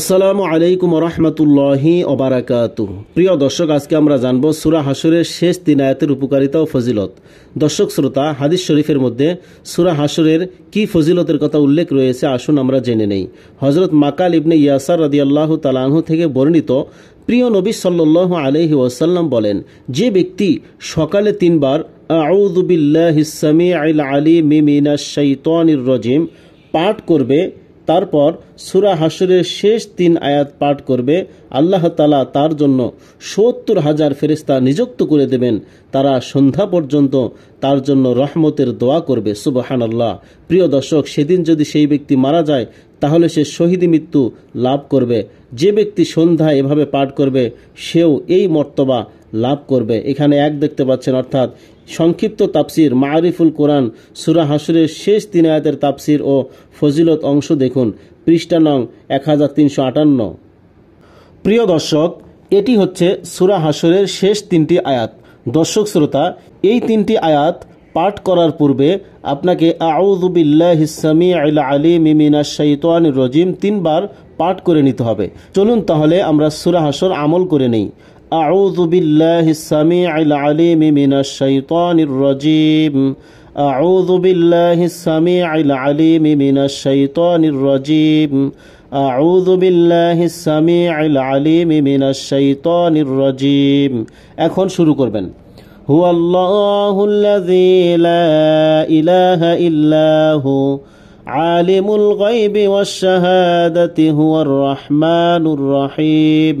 আসসালামু আলাইকুম রহমতুল্লাহি অবারাকাত প্রিয় দর্শক আজকে আমরা জানব সুরা হাসুরের শেষ তিন উপকারিতা ও ফজিলত দর্শক শ্রোতা হাদিস শরীফের মধ্যে সুরা হাসুরের কি ফজিলতের কথা উল্লেখ রয়েছে আসুন আমরা জেনে নেই হজরত মাকাল ইবনে ইয়াসার রদিয়াল্লাহ তালাহু থেকে বর্ণিত প্রিয় নবী সাল্লাহ আলহি ওসাল্লাম বলেন যে ব্যক্তি সকালে তিনবার আউদুবিল্লাহ হিসামি আল আলী মিমিনা শৈতানির রজিম পাঠ করবে তারপর সুরা হাসরের শেষ তিন আয়াত পাঠ করবে আল্লাহ তালা তার জন্য সত্তর হাজার ফেরিস্তা নিযুক্ত করে দেবেন তারা সন্ধ্যা পর্যন্ত তার জন্য রহমতের দোয়া করবে সুবাহান আল্লাহ প্রিয় দর্শক সেদিন যদি সেই ব্যক্তি মারা যায় তাহলে সে শহীদ মৃত্যু লাভ করবে যে ব্যক্তি সন্ধ্যা এভাবে পাঠ করবে সেও এই মর্তবা লাভ করবে এখানে এক দেখতে পাচ্ছেন অর্থাৎ সংক্ষিপ্ত তাপসির মারিফুল কোরআন সুরা হাসুরের শেষ তিন আয়াতের তাপসির ও ফজিলত অংশ দেখুন পৃষ্ঠা নং এক হাজার তিনশো আটান্ন প্রিয় দর্শক এটি হচ্ছে সুরা হাসুরের শেষ তিনটি আয়াত দর্শক শ্রোতা এই তিনটি আয়াত পাঠ করার পূর্বে আপনাকে আউদুবিল্লাহিসামি আলী মিমিনা রজিম তিনবার পাঠ করে নিতে হবে চলুন তাহলে আমরা সুরাহাসর আমল করে নেই أعوذ بالله السميع العليم من الشيطان الرجيم أعوذ بالله السميع العليم من الشيطان الرجيم أعوذ بالله السميع العليم من الشيطان الرجيم এখন শুরু قربان هو الله الذي لا إله إلا هو عالم الغيب والشهادة هو الرحمن الرحيم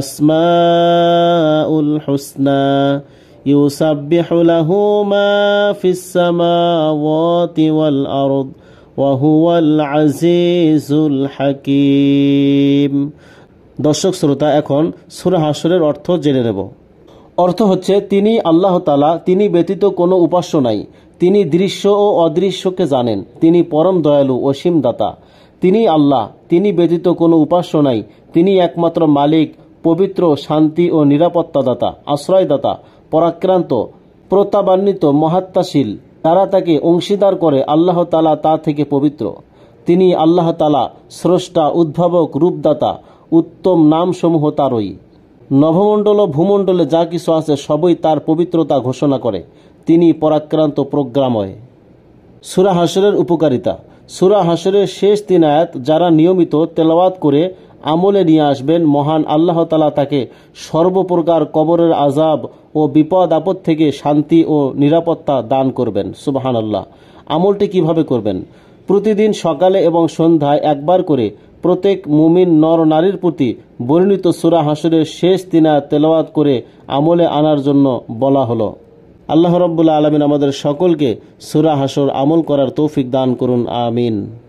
আসমাউল হুসনা يسبح له ما في السماوات والأرض وهو العزيز দর্শক শ্রোতা এখন সুরা হাসরের অর্থ জেনে নেব অর্থ হচ্ছে তিনি আল্লাহ তালা তিনি ব্যতীত কোনো উপাস্য নাই তিনি দৃশ্য ও অদৃশ্যকে জানেন তিনি পরম দয়ালু অসীম দাতা তিনি আল্লাহ তিনি ব্যতীত কোনো উপাস্য নাই তিনি একমাত্র মালিক পবিত্র শান্তি ও নিরাপত্তাদাতা আশ্রয়দাতা পরাক্রান্ত প্রতাবান্বিত মহাত্মাশীল তারা তাকে অংশীদার করে আল্লাহ তালা তা থেকে পবিত্র তিনি আল্লাহ তালা স্রষ্টা উদ্ভাবক রূপদাতা উত্তম নামসমূহ তারই নভমণ্ডল ও ভূমণ্ডলে যা কিছু আছে সবই তার পবিত্রতা ঘোষণা করে তিনি পরাক্রান্ত প্রোগ্রাময় সুরা হাসরের উপকারিতা সুরা হাসরের শেষ তিন আয়াত যারা নিয়মিত তেলাওয়াত করে আমলে নিয়ে আসবেন মহান আল্লাহ তালা তাকে সর্বপ্রকার কবরের আজাব ও বিপদ আপদ থেকে শান্তি ও নিরাপত্তা দান করবেন সুবাহান আল্লাহ আমলটি কিভাবে করবেন প্রতিদিন সকালে এবং সন্ধ্যায় একবার করে প্রত্যেক মুমিন নর নারীর প্রতি বর্ণিত সুরা হাসুরের শেষ দিনা তেলাওয়াত করে আমলে আনার জন্য বলা হলো আল্লাহ রব্বুল্লা আলমিন আমাদের সকলকে সুরা হাসর আমল করার তৌফিক দান করুন আমিন